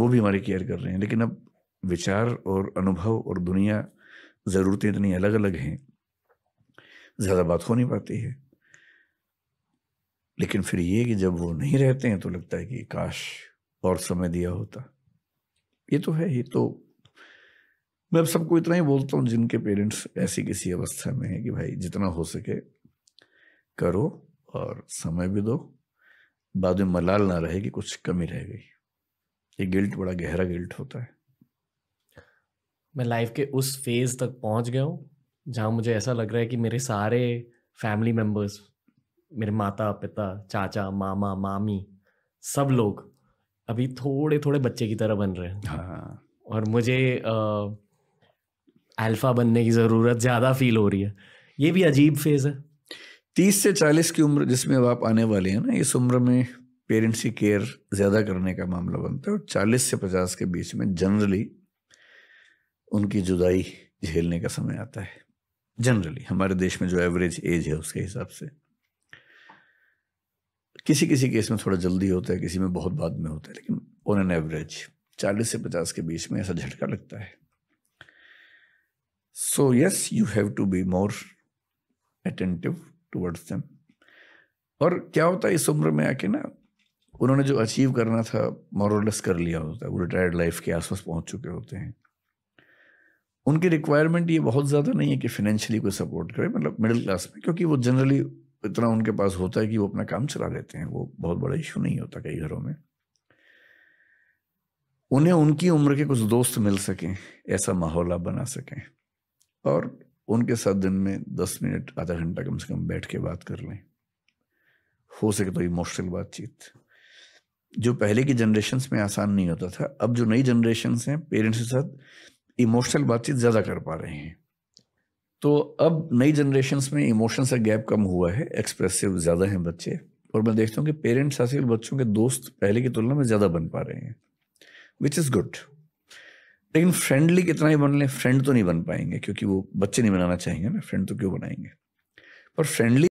वो भी हमारी केयर कर रहे हैं लेकिन अब विचार और अनुभव और दुनिया ज़रूरतें इतनी अलग अलग हैं ज़्यादा बात हो नहीं पाती है लेकिन फिर ये कि जब वो नहीं रहते हैं तो लगता है कि काश और समय दिया होता ये तो है ये तो मैं अब सबको इतना ही बोलता हूँ जिनके पेरेंट्स ऐसी किसी अवस्था में है कि भाई जितना हो सके करो और समय भी दो बाद में मलाल ना रहे कि कुछ कमी रह गई ये गिल्ट बड़ा गहरा गिल्ट होता है मैं लाइफ के उस फेज तक पहुंच गया हूँ जहाँ मुझे ऐसा लग रहा है कि मेरे सारे फैमिली मेम्बर्स मेरे माता पिता चाचा मामा मामी सब लोग अभी थोड़े थोड़े बच्चे की तरह बन रहे हैं हाँ। और मुझे अल्फा बनने की ज़रूरत ज़्यादा फील हो रही है ये भी अजीब फेज़ है तीस से चालीस की उम्र जिसमें अब आप आने वाले हैं ना इस उम्र में पेरेंट्स की केयर ज़्यादा करने का मामला बनता है और 40 से 50 के बीच में जनरली उनकी जुदाई झेलने का समय आता है जनरली हमारे देश में जो एवरेज एज है उसके हिसाब से किसी किसी केस में थोड़ा जल्दी होता है किसी में बहुत बाद में होता है लेकिन ऑन एन एवरेज 40 से 50 के बीच में ऐसा झटका लगता है so yes you have to be more attentive towards them और क्या होता है इस उम्र में आके ना उन्होंने जो अचीव करना था मॉरलेस कर लिया होता है वो रिटायर्ड लाइफ के आसपास पहुंच चुके होते हैं उनकी रिक्वायरमेंट ये बहुत ज़्यादा नहीं है कि फिनेंशियली कोई सपोर्ट करे मतलब मिडिल क्लास में क्योंकि वो जनरली इतना उनके पास होता है कि वो अपना काम चला लेते हैं वो बहुत बड़ा इशू नहीं होता कई घरों में उन्हें उनकी उम्र के कुछ दोस्त मिल सकें ऐसा माहौल आप बना सकें और उनके साथ दिन में दस मिनट आधा घंटा कम से कम बैठ के बात कर लें हो सके तो इमोशनल बातचीत जो पहले की जनरेशन्स में आसान नहीं होता था अब जो नई जनरेशन हैं पेरेंट्स के साथ इमोशनल बातचीत ज़्यादा कर पा रहे हैं तो अब नई जनरेशन्स में इमोशन का गैप कम हुआ है एक्सप्रेसिव ज़्यादा हैं बच्चे और मैं देखता हूँ कि पेरेंट्स आजकल बच्चों के दोस्त पहले की तुलना में ज़्यादा बन पा रहे हैं विच इज़ गुड लेकिन फ्रेंडली कितना ही बन लें फ्रेंड तो नहीं बन पाएंगे क्योंकि वो बच्चे नहीं बनाना चाहेंगे ना फ्रेंड तो क्यों बनाएंगे पर फ्रेंडली